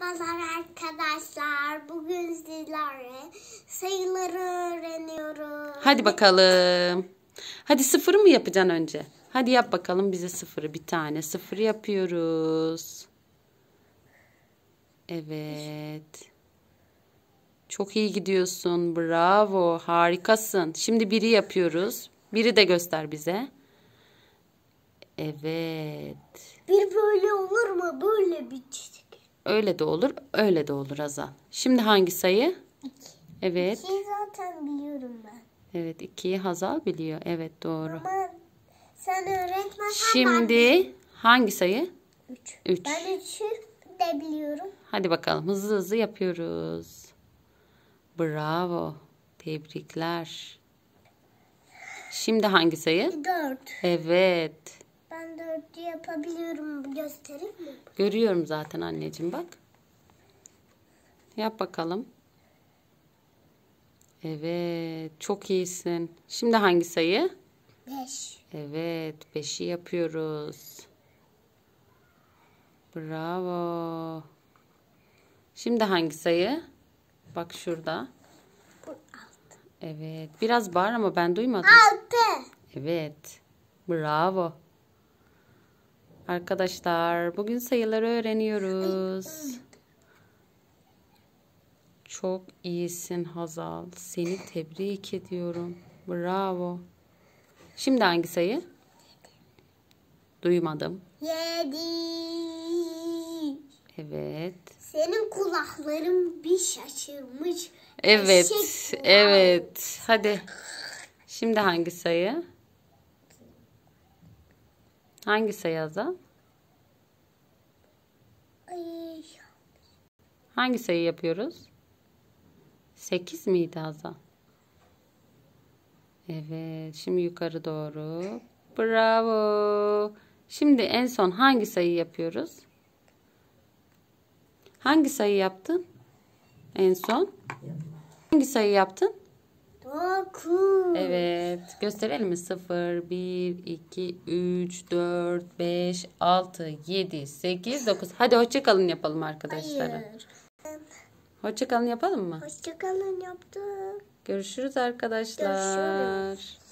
Merhabalar arkadaşlar. Bugün sizlerle sayıları öğreniyoruz. Hadi bakalım. Hadi sıfırı mı yapacaksın önce? Hadi yap bakalım bize sıfırı bir tane. Sıfır yapıyoruz. Evet. Çok iyi gidiyorsun. Bravo. Harikasın. Şimdi biri yapıyoruz. Biri de göster bize. Evet. Bir böyle olur mu? Böyle bir Öyle de olur, öyle de olur Azal. Şimdi hangi sayı? İki. Evet. İkiyi zaten biliyorum ben. Evet, ikiyi Hazal biliyor. Evet, doğru. Ama sen öğretmezsen Şimdi ben... hangi sayı? Üç. üç. Ben üçü de biliyorum. Hadi bakalım, hızlı hızlı yapıyoruz. Bravo. Tebrikler. Şimdi hangi sayı? Dört. Evet yapabiliyorum. Göstereyim mi? Görüyorum zaten anneciğim bak. Yap bakalım. Evet. Çok iyisin. Şimdi hangi sayı? Beş. Evet. Beşi yapıyoruz. Bravo. Şimdi hangi sayı? Bak şurada. altı. Evet. Biraz bağır ama ben duymadım. Altı. Evet. Bravo. Arkadaşlar bugün sayıları öğreniyoruz. Çok iyisin Hazal. Seni tebrik ediyorum. Bravo. Şimdi hangi sayı? Duymadım. Yedi. Evet. Senin kulakların bir şaşırmış. Evet. Eşek Evet. Hadi. Şimdi hangi sayı? Hangisi Ayaz'a? Hangi sayı yapıyoruz? 8 miydi azan? Evet. Şimdi yukarı doğru. Bravo. Şimdi en son hangi sayı yapıyoruz? Hangi sayı yaptın? En son. Hangi sayı yaptın? Okul. Evet. Gösterelim mi? 0, 1, 2, 3, 4, 5, 6, 7, 8, 9. Hadi hoşçakalın yapalım arkadaşlara. Hayır. Hoşçakalın yapalım mı? Hoşçakalın yaptım. Görüşürüz arkadaşlar. Görüşürüz.